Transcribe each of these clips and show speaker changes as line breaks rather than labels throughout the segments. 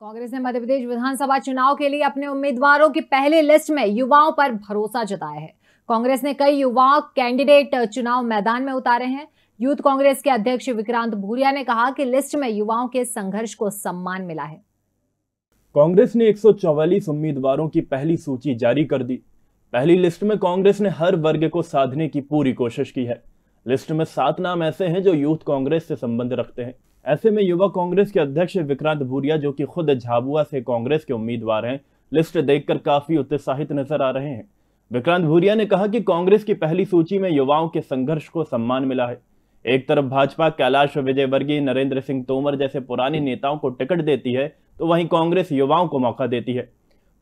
कांग्रेस ने मध्य प्रदेश विधानसभा चुनाव के लिए अपने उम्मीदवारों की पहली लिस्ट में युवाओं पर भरोसा जताया है कांग्रेस ने कई युवा कैंडिडेट चुनाव मैदान में उतारे हैं यूथ कांग्रेस के अध्यक्ष विक्रांत भूरिया ने कहा कि लिस्ट में युवाओं के संघर्ष को सम्मान मिला है
कांग्रेस ने एक उम्मीदवारों की पहली सूची जारी कर दी पहली लिस्ट में कांग्रेस ने हर वर्ग को साधने की पूरी कोशिश की है लिस्ट में सात नाम ऐसे हैं जो यूथ कांग्रेस से संबंध रखते हैं ऐसे में युवा कांग्रेस के अध्यक्ष विक्रांत भूरिया जो कि खुद झाबुआ से कांग्रेस के उम्मीदवार हैं लिस्ट देखकर काफी उत्साहित नजर आ रहे हैं विक्रांत भूरिया ने कहा कि कांग्रेस की पहली सूची में युवाओं के संघर्ष को सम्मान मिला है एक तरफ भाजपा कैलाश विजयवर्गीय नरेंद्र सिंह तोमर जैसे पुराने नेताओं को टिकट देती है तो वहीं कांग्रेस युवाओं को मौका देती है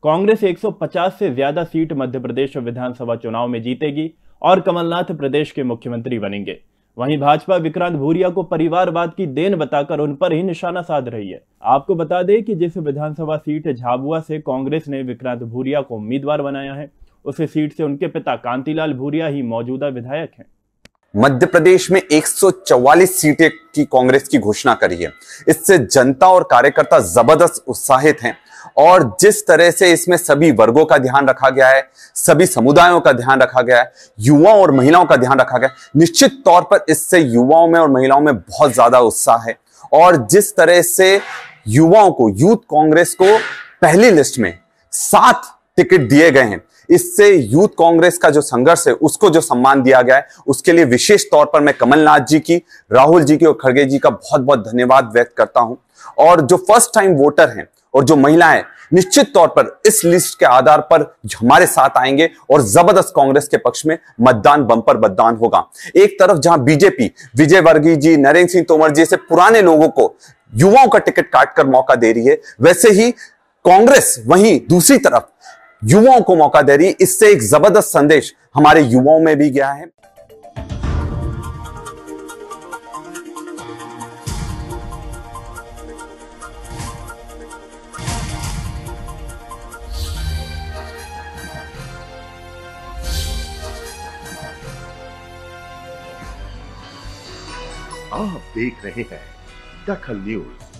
कांग्रेस 150 से ज्यादा सीट मध्य प्रदेश विधानसभा चुनाव में जीतेगी और कमलनाथ प्रदेश के मुख्यमंत्री बनेंगे वहीं भाजपा विक्रांत भूरिया को परिवारवाद की देन बताकर उन पर ही निशाना साध रही है आपको बता दें कि जिस विधानसभा सीट झाबुआ से कांग्रेस ने विक्रांत भूरिया को उम्मीदवार बनाया है उसी सीट से उनके पिता कांतिलाल भूरिया ही मौजूदा विधायक हैं
मध्य प्रदेश में 144 सीटें की कांग्रेस की घोषणा करी है इससे जनता और कार्यकर्ता जबरदस्त उत्साहित हैं और जिस तरह से इसमें सभी वर्गों का ध्यान रखा गया है सभी समुदायों का ध्यान रखा गया है युवाओं और महिलाओं का ध्यान रखा गया है निश्चित तौर पर इससे युवाओं में और महिलाओं में बहुत ज्यादा उत्साह है और जिस तरह से युवाओं को यूथ कांग्रेस को पहली लिस्ट में सात टिकट दिए गए हैं इससे यूथ कांग्रेस का जो संघर्ष है उसको जो सम्मान दिया गया है उसके लिए विशेष तौर पर मैं कमलनाथ जी की राहुल जी की और खड़गे जी का बहुत बहुत धन्यवाद व्यक्त करता हूं और जो फर्स्ट टाइम वोटर हैं और जो महिलाएं निश्चित तौर पर इस लिस्ट के आधार पर हमारे साथ आएंगे और जबरदस्त कांग्रेस के पक्ष में मतदान बंपर मतदान होगा एक तरफ जहां बीजेपी विजय वर्गीय जी नरेंद्र सिंह तोमर जी जैसे पुराने लोगों को युवाओं का टिकट काटकर मौका दे रही है वैसे ही कांग्रेस वहीं दूसरी तरफ युवाओं को मौका दे रही है इससे एक जबरदस्त संदेश हमारे युवाओं में भी गया है आप देख रहे हैं दखल न्यूज